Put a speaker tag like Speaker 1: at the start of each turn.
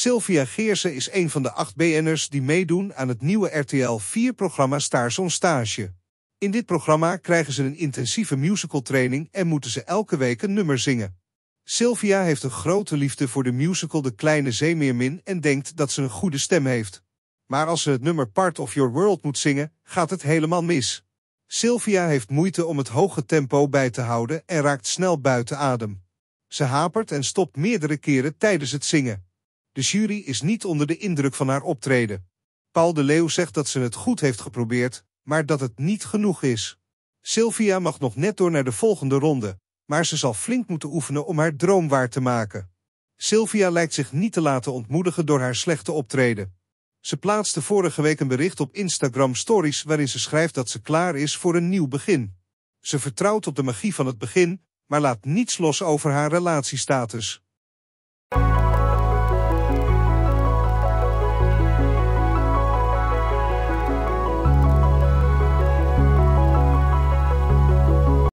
Speaker 1: Sylvia Geersen is een van de acht BN'ers die meedoen aan het nieuwe RTL 4-programma Stars on Stage. In dit programma krijgen ze een intensieve musicaltraining en moeten ze elke week een nummer zingen. Sylvia heeft een grote liefde voor de musical De Kleine Zeemeermin en denkt dat ze een goede stem heeft. Maar als ze het nummer Part of Your World moet zingen, gaat het helemaal mis. Sylvia heeft moeite om het hoge tempo bij te houden en raakt snel buiten adem. Ze hapert en stopt meerdere keren tijdens het zingen. De jury is niet onder de indruk van haar optreden. Paul de Leeuw zegt dat ze het goed heeft geprobeerd, maar dat het niet genoeg is. Sylvia mag nog net door naar de volgende ronde, maar ze zal flink moeten oefenen om haar droom waar te maken. Sylvia lijkt zich niet te laten ontmoedigen door haar slechte optreden. Ze plaatste vorige week een bericht op Instagram Stories waarin ze schrijft dat ze klaar is voor een nieuw begin. Ze vertrouwt op de magie van het begin, maar laat niets los over haar relatiestatus.